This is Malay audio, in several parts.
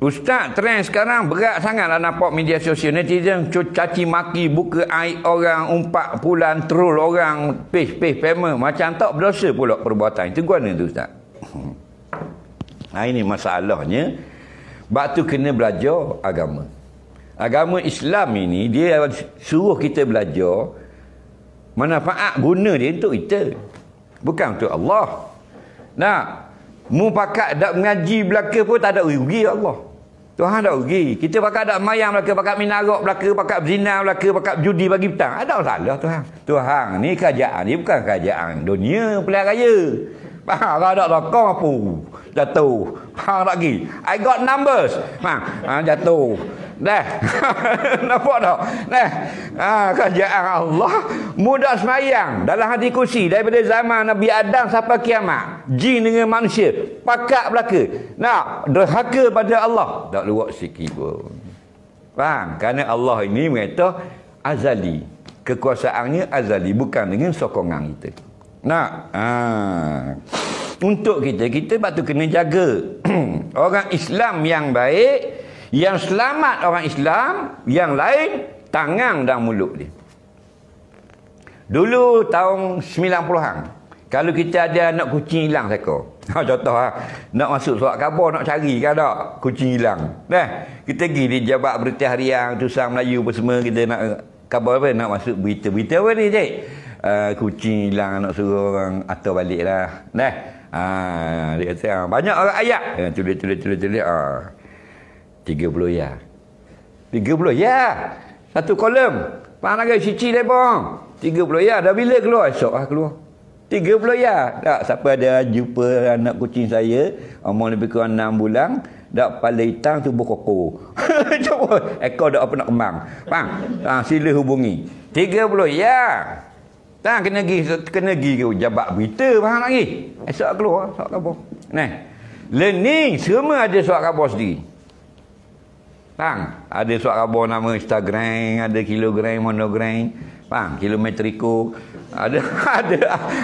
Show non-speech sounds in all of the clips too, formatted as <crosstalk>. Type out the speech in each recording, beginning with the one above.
Ustaz, trend sekarang berat sangatlah nampak media sosial netizen caci maki buka aib orang umpat pulan troll orang page page famous macam tak berdosa pula perbuatan itu guna itu ustaz. <clears throat> Nah ini masalahnya batu kena belajar agama. Agama Islam ini dia suruh kita belajar manfaat guna dia untuk kita. Bukan untuk Allah. Nah, mu pakat dak mengaji belaka pun tak ada rugi ya Allah. Tuhan tak rugi. Kita pakai tak mayang belaka, pakai minarok belaka, pakai berzina belaka, pakai judi bagi petang. Ada salah Tuhan. Tuhan, ni kerajaan ni bukan kerajaan dunia pelan raya. Faham tak ada rakam apa? Jatuh. Faham tak I got numbers. Ha, jatuh. Dah. <laughs> Nampak tak? Nah. Ah, ha, kerajaan ya Allah mudah semayang dalam hati kursi daripada zaman Nabi Adam sampai kiamat. Jin dengan manusia pakat belaka. Nak derhaka pada Allah. Tak luak sikit pun. Faham? Kerana Allah ini mengata azali. Kekuasaannya azali bukan dengan sokongan kita. Nak. Ah. Untuk kita, kita patut kena jaga. <clears throat> Orang Islam yang baik, yang selamat orang Islam, yang lain tangan dan mulut dia. Dulu tahun 90-an, kalau kita ada anak kucing hilang saya <laughs> Ha contoh ha, nak masuk surat khabar nak cari kan tak kucing hilang. Nah, kita pergi di Jabat Berita Harian, Tusan Melayu apa semua kita nak eh, khabar apa nak masuk berita-berita apa ni cik? Uh, kucing hilang nak suruh orang atur lah. Nah, ha, dia kata ah, banyak orang ayat. Tulis-tulis-tulis-tulis. Eh, tulis, tulis, ah. 30 ya. 30 ya. Satu kolom. Pak Naga Cici lepong. 30 ya. Dah bila keluar? Esok lah keluar. 30 ya. Tak siapa ada jumpa anak kucing saya. Umur lebih kurang 6 bulan. Dak pala hitam tubuh koko. <laughs> Cuba ekor dak apa nak kembang. Bang, ha, sila hubungi. 30 ya. tak kena pergi kena pergi ke jabat berita bang lagi. Esok lah keluar, esok apa? Lah nah. Lening semua ada surat khabar sendiri. Bang, ada suat kabar nama Instagram, ada kilogram, monogram. Bang, kilometriku. Ada <laughs> ada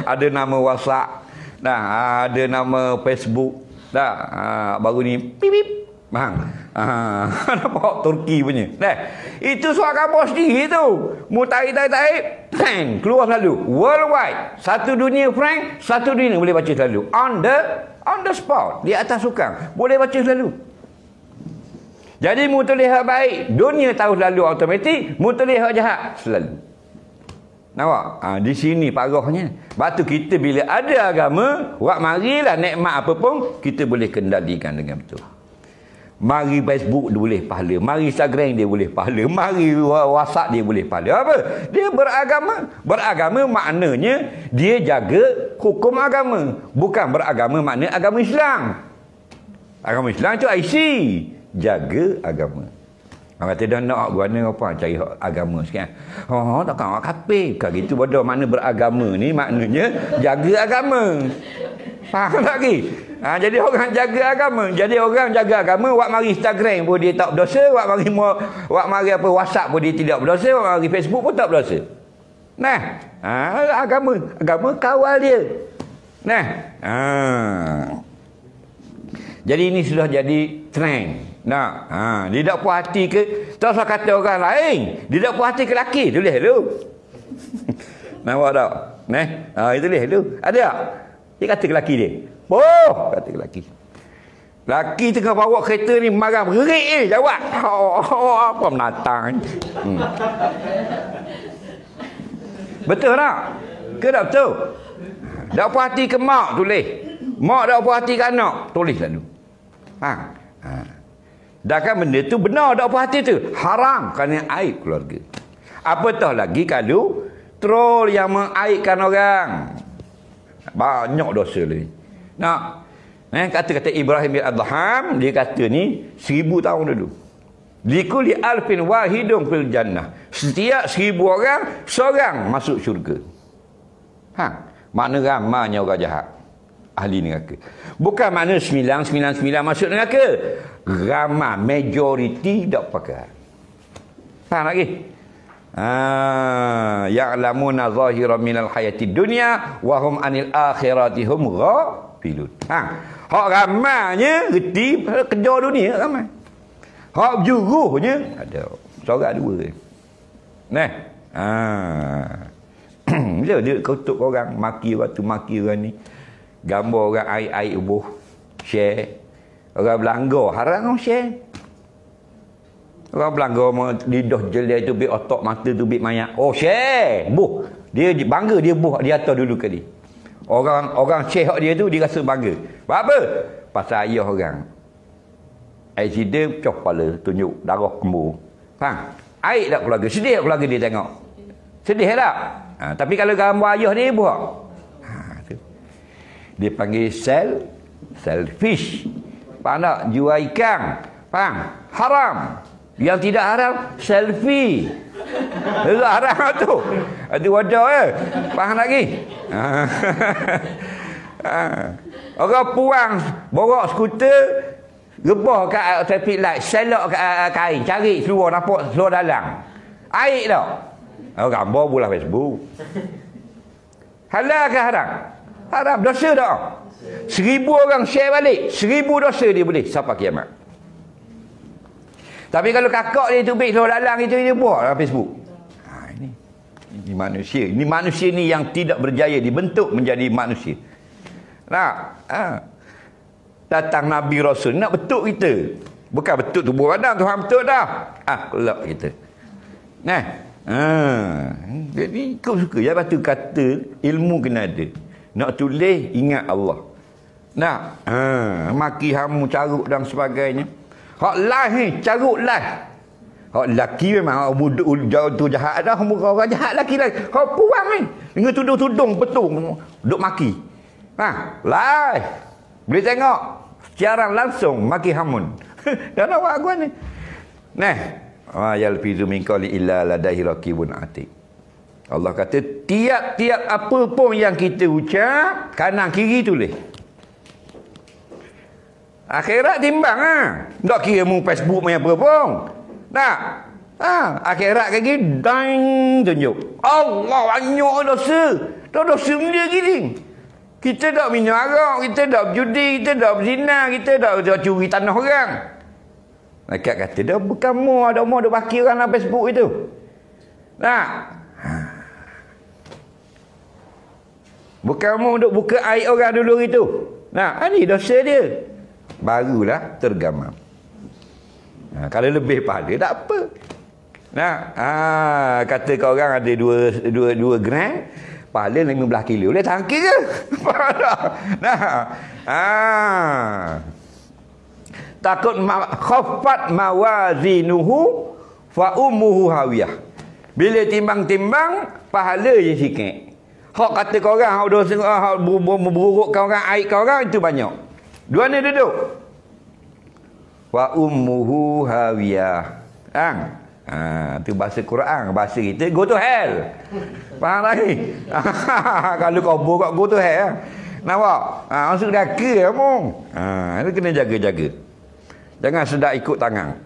ada nama WhatsApp. Dah, ada nama Facebook. Dah, ah, baru ni pip pip. Bang, ha, <laughs> nampak Turki punya. Dah. Itu suat kabar sendiri tu. Mu tai tarik tarik, bang, keluar selalu. Worldwide, satu dunia Frank, satu dunia boleh baca selalu. On the on the spot, di atas sukan. Boleh baca selalu. Jadi mutlihat baik, dunia tahu selalu automatik, mutlihat jahat selalu. Nampak? Ha, di sini parahnya. Batu kita bila ada agama, buat marilah nikmat apa pun, kita boleh kendalikan dengan betul. Mari Facebook dia boleh pahala. Mari Instagram dia boleh pahala. Mari WhatsApp dia boleh pahala. Apa? Dia beragama. Beragama maknanya dia jaga hukum agama. Bukan beragama makna agama Islam. Agama Islam tu IC jaga agama. Orang kata dah nak guna apa cari agama sekian. Ha oh, tak kau kafe, ke gitu bodoh mana beragama ni maknanya jaga agama. Faham tak ki? Ha, jadi orang jaga agama. Jadi orang jaga agama, buat mari Instagram pun dia tak berdosa, buat mari buat mari apa WhatsApp pun dia tidak berdosa, buat mari Facebook pun tak berdosa. Nah, ha, agama, agama kawal dia. Nah. Ha. Jadi ini sudah jadi trend. Nah, ha, dia tak puas hati ke? Tak usah kata orang lain. Dia tak puas hati ke lelaki. Tulis dulu. Nampak tak? Neh, ha, itu tulis dulu. Ada tak? Dia kata ke lelaki dia. Oh, kata ke lelaki. Lelaki tengah bawa kereta ni marah berik eh, jawab. Oh, oh, apa menatang Hmm. Betul tak? Ke tak betul? Tak puas hati ke mak tulis. Mak tak puas hati ke anak. Tulis lalu. Ha, Dah kan benda tu benar dah apa hati tu. Haram kerana aib keluarga. Apatah lagi kalau troll yang mengaibkan orang. Banyak dosa ni. Nak. Eh, kata-kata Ibrahim bin Adham, dia kata ni seribu tahun dulu. Likuli alfin wahidun fil jannah. Setiap seribu orang, seorang masuk syurga. Ha? Mana ramanya orang jahat ahli neraka. Bukan mana sembilan, sembilan, sembilan masuk neraka. Ramah, majoriti tak pakai. Faham lagi? Ah, ha, ya'lamuna zahira minal hayati dunia wahum anil akhiratihum ghafilun. Ha. Hak ramahnya reti kerja dunia ramah. Hak juruhnya ada seorang dua. Nah, Ah. Ha. <clears throat> Dia dia kutuk orang, maki waktu maki orang ni gambar orang air-air ubuh share orang belanga haram orang share orang belanga lidah jelai tu bit otak mata tu bit mayat oh share buh dia bangga dia buh dia atas dulu kali orang orang share dia tu dia rasa bangga Bapa? apa pasal ayah orang accident pecah kepala tunjuk darah kembur faham air tak keluarga sedih tak keluarga dia tengok sedih tak ha, tapi kalau gambar ayah ni buh dia panggil sel selfish faham tak jual ikan faham haram yang tidak haram selfie tak lah, haram <laughs> tu itu wajar eh faham lagi <laughs> orang puang borok skuter rebah kat traffic light selok kat kain cari seluar nampak seluar dalam air tak Oh, gambar pula Facebook. Halal ke haram? Haram dosa dah. Seribu orang share balik. Seribu dosa dia boleh. Siapa kiamat? Tapi kalau kakak dia tubik seluruh dalam itu, dia buat lah Facebook. Ha, ini. ini manusia. Ini manusia ni yang tidak berjaya dibentuk menjadi manusia. Nak? Ha. Datang Nabi Rasul. Nak betul kita. Bukan betul tubuh badan. Tuhan betul dah. Ah, ha, kelak kita. Nah. Ha. Jadi kau suka. Ya, lepas tu kata ilmu kena ada. Nak tulis, ingat Allah. Nak? Ha, maki hamu caruk dan sebagainya. Hak lah ni, caruk lah. Hak laki memang orang jauh tu jahat dah. Orang jahat laki lah. Hak puang ni. Dengan tudung-tudung betul. Duduk maki. Ha, lah. Boleh tengok. Siaran langsung maki hamun. dan awak aku ni. Nah. Ha, ya lebih zumin kau li illa ladahi rakibun atik. Allah kata tiap-tiap apa pun yang kita ucap kanan kiri tulis. Akhirat timbang ah. Ha? Tak kira mu Facebook punya apa pun. Tak. Ha, akhirat lagi dang tunjuk. Allah banyak dosa. Tak dosa dia gini. Kita tak minum arak, kita tak berjudi, kita tak berzina, kita tak curi tanah orang. Nak kata dah bukan mu ada mu ada bakiran Facebook itu. Nah. Bukan mu duk buka air orang dulu itu. Nah, ini ha, dosa dia. Barulah tergamam. Nah, ha, kalau lebih pahala tak apa. Nah, ah, kata kau orang ada dua dua dua gram, pahala 15 kilo. Boleh tangkir ke? nah. Ah. Takut ma khafat mawazinuhu fa ummuhu hawiyah. Bila timbang-timbang pahala je sikit. Hak kata kau orang, hak dosa kau, hak kau orang, aib kau orang itu banyak. Dua ni duduk. Wa ummuhu hawiyah. Ang. Ha, tu bahasa Quran, bahasa kita go to hell. Faham tak <laughs> Kalau kau bo kau go to hell. Ha? Nampak? Ha, masuk neraka ya, mong. Ha, kena jaga-jaga. Jangan sedak ikut tangan.